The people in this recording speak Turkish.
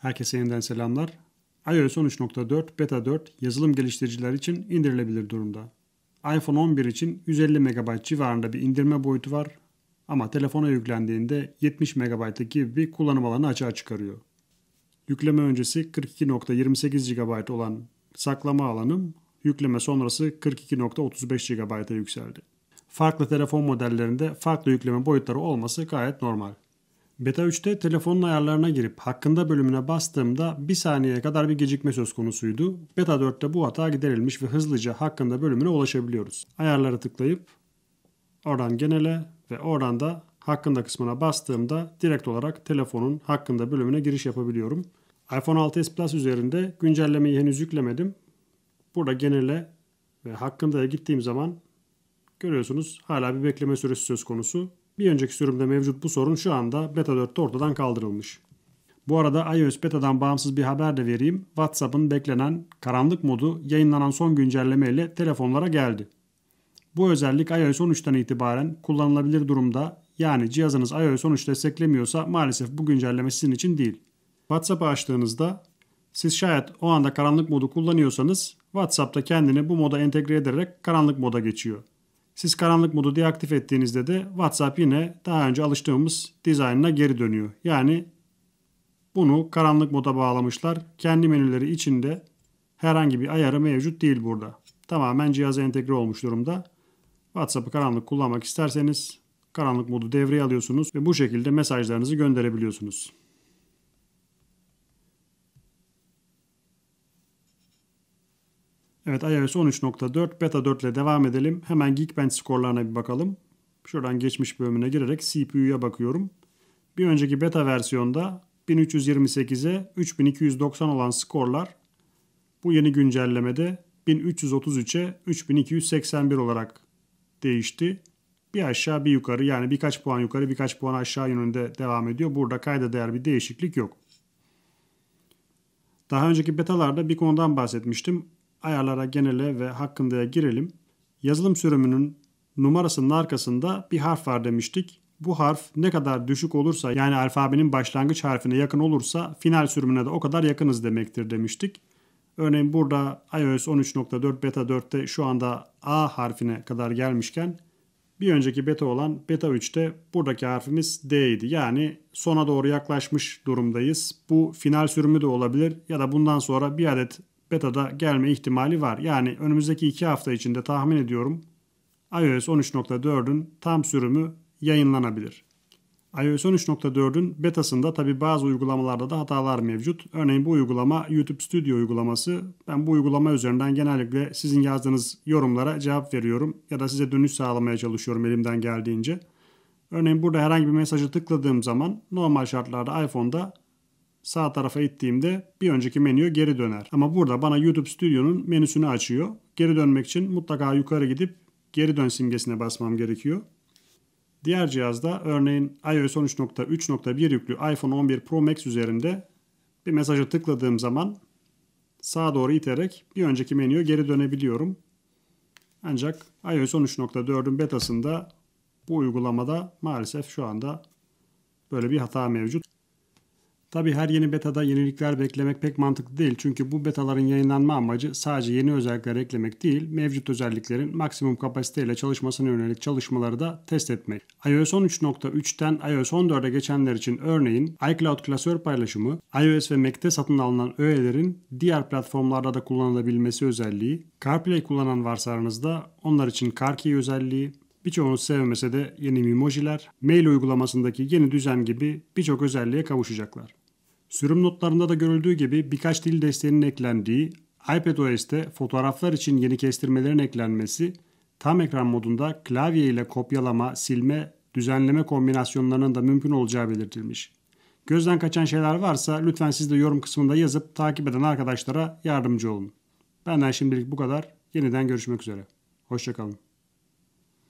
Herkese yeniden selamlar. iOS 13.4 Beta 4 yazılım geliştiriciler için indirilebilir durumda. iPhone 11 için 150 MB civarında bir indirme boyutu var ama telefona yüklendiğinde 70 MB'lık gibi bir kullanım alanı açığa çıkarıyor. Yükleme öncesi 42.28 GB olan saklama alanım yükleme sonrası 42.35 GB'a yükseldi. Farklı telefon modellerinde farklı yükleme boyutları olması gayet normal. Beta 3'te telefonun ayarlarına girip hakkında bölümüne bastığımda bir saniyeye kadar bir gecikme söz konusuydu. Beta 4'te bu hata giderilmiş ve hızlıca hakkında bölümüne ulaşabiliyoruz. Ayarlara tıklayıp oradan genele ve oradan da hakkında kısmına bastığımda direkt olarak telefonun hakkında bölümüne giriş yapabiliyorum. iPhone 6s Plus üzerinde güncellemeyi henüz yüklemedim. Burada genele ve hakkında gittiğim zaman görüyorsunuz hala bir bekleme süresi söz konusu. Bir önceki sürümde mevcut bu sorun şu anda beta 4'te ortadan kaldırılmış. Bu arada iOS beta'dan bağımsız bir haber de vereyim. WhatsApp'ın beklenen karanlık modu yayınlanan son güncelleme ile telefonlara geldi. Bu özellik iOS 13'ten itibaren kullanılabilir durumda yani cihazınız iOS 13 desteklemiyorsa maalesef bu güncelleme sizin için değil. WhatsApp'ı açtığınızda siz şayet o anda karanlık modu kullanıyorsanız WhatsApp'ta kendini bu moda entegre ederek karanlık moda geçiyor. Siz karanlık modu deaktif ettiğinizde de WhatsApp yine daha önce alıştığımız dizaynına geri dönüyor. Yani bunu karanlık moda bağlamışlar. Kendi menüleri içinde herhangi bir ayarı mevcut değil burada. Tamamen cihaza entegre olmuş durumda. WhatsApp'ı karanlık kullanmak isterseniz karanlık modu devreye alıyorsunuz ve bu şekilde mesajlarınızı gönderebiliyorsunuz. Evet iOS 13.4 beta 4 ile devam edelim. Hemen Geekbench skorlarına bir bakalım. Şuradan geçmiş bölümüne girerek CPU'ya bakıyorum. Bir önceki beta versiyonda 1328'e 3290 olan skorlar bu yeni güncellemede 1333'e 3281 olarak değişti. Bir aşağı bir yukarı yani birkaç puan yukarı birkaç puan aşağı yönünde devam ediyor. Burada kayda değer bir değişiklik yok. Daha önceki betalarda bir konudan bahsetmiştim ayarlara genele ve hakkındaya girelim. Yazılım sürümünün numarasının arkasında bir harf var demiştik. Bu harf ne kadar düşük olursa yani alfabenin başlangıç harfine yakın olursa final sürümüne de o kadar yakınız demektir demiştik. Örneğin burada iOS 13.4 beta 4'te şu anda A harfine kadar gelmişken bir önceki beta olan beta 3'te buradaki harfimiz D idi. Yani sona doğru yaklaşmış durumdayız. Bu final sürümü de olabilir ya da bundan sonra bir adet beta'da gelme ihtimali var. Yani önümüzdeki 2 hafta içinde tahmin ediyorum iOS 13.4'ün tam sürümü yayınlanabilir. iOS 13.4'ün betasında tabi bazı uygulamalarda da hatalar mevcut. Örneğin bu uygulama YouTube Studio uygulaması. Ben bu uygulama üzerinden genellikle sizin yazdığınız yorumlara cevap veriyorum ya da size dönüş sağlamaya çalışıyorum elimden geldiğince. Örneğin burada herhangi bir mesajı tıkladığım zaman normal şartlarda iPhone'da sağ tarafa ittiğimde bir önceki menüye geri döner. Ama burada bana YouTube Studio'nun menüsünü açıyor. Geri dönmek için mutlaka yukarı gidip geri dön simgesine basmam gerekiyor. Diğer cihazda örneğin iOS 13.3.1 yüklü iPhone 11 Pro Max üzerinde bir mesaja tıkladığım zaman sağa doğru iterek bir önceki menüye geri dönebiliyorum. Ancak iOS 13.4'ün betasında bu uygulamada maalesef şu anda böyle bir hata mevcut. Tabi her yeni betada yenilikler beklemek pek mantıklı değil çünkü bu betaların yayınlanma amacı sadece yeni özellikler eklemek değil, mevcut özelliklerin maksimum kapasiteyle çalışmasına yönelik çalışmaları da test etmek. iOS 13.3'ten iOS 14'e geçenler için örneğin iCloud klasör paylaşımı, iOS ve Mac'te satın alınan öğelerin diğer platformlarda da kullanılabilmesi özelliği, CarPlay kullanan varsa aranızda onlar için CarKey özelliği, Birçoğunuz sevmese de yeni Mimojiler, mail uygulamasındaki yeni düzen gibi birçok özelliğe kavuşacaklar. Sürüm notlarında da görüldüğü gibi birkaç dil desteğinin eklendiği, iPadOS'te fotoğraflar için yeni kestirmelerin eklenmesi, tam ekran modunda klavye ile kopyalama, silme, düzenleme kombinasyonlarının da mümkün olacağı belirtilmiş. Gözden kaçan şeyler varsa lütfen siz de yorum kısmında yazıp takip eden arkadaşlara yardımcı olun. Benden şimdilik bu kadar. Yeniden görüşmek üzere. Hoşçakalın.